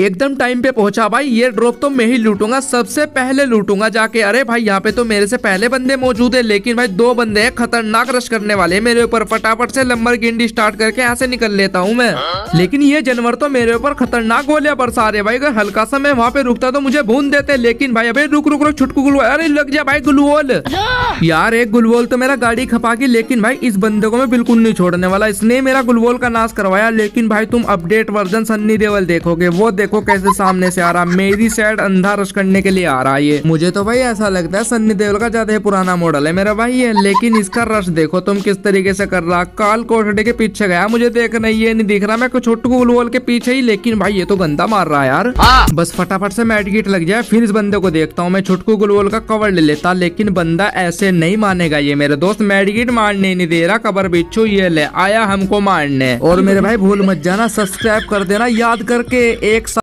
एकदम टाइम पे पहुंचा भाई ये ड्रॉप तो मैं ही लूटूंगा सबसे पहले लूटूंगा जाके अरे भाई यहाँ पे तो मेरे से पहले बंदे मौजूद है लेकिन भाई दो बंदे हैं खतरनाक रश करने वाले मेरे ऊपर फटाफट से लंबर गिंडी स्टार्ट करके यहाँ से निकल लेता हूँ मैं लेकिन ये जानवर तो मेरे ऊपर खतरनाक गोलियां बरसा रहे भाई अगर हल्का सा मैं वहाँ पे रुकता तो मुझे भून देते लेकिन भाई अभी रुक रुक रुक छुटकू गुल अरे लग जा भाई गुलवोल यार एक गुलवोल तो मेरा गाड़ी खपा गई लेकिन भाई इस बंदे को मैं बिल्कुल नहीं छोड़ने वाला इसने मेरा गुलवोल का नाश करवाया लेकिन भाई तुम अपडेट वर्जन सन्नी देवल देखोगे वो देखो कैसे सामने से आ रहा मेरी साइड अंधा रश करने के लिए आ रहा है ये मुझे तो भाई ऐसा लगता है सन्नी देवल का ज्यादा पुराना मॉडल है मेरा भाई है लेकिन इसका रश देखो तुम किस तरीके से कर रहा काल कोठड़े के पीछे गया मुझे देख नहीं ये नहीं दिख रहा मैं कुछ छोटू गुलवोल के पीछे ही लेकिन भाई ये तो गंदा मार रहा है यार हाँ। बस फटाफट से मैट गिट लग जाए फिर इस बंदे को देखता हूँ मैं छुटकू गुलवोल का कवर ले लेता लेकिन बंदा ऐसे नहीं मानेगा ये मेरे दोस्त मेडिकेट मारने नहीं दे रहा कबर बिच्छू ये ले आया हमको मारने और मेरे भाई भूल मत जाना सब्सक्राइब कर देना याद करके एक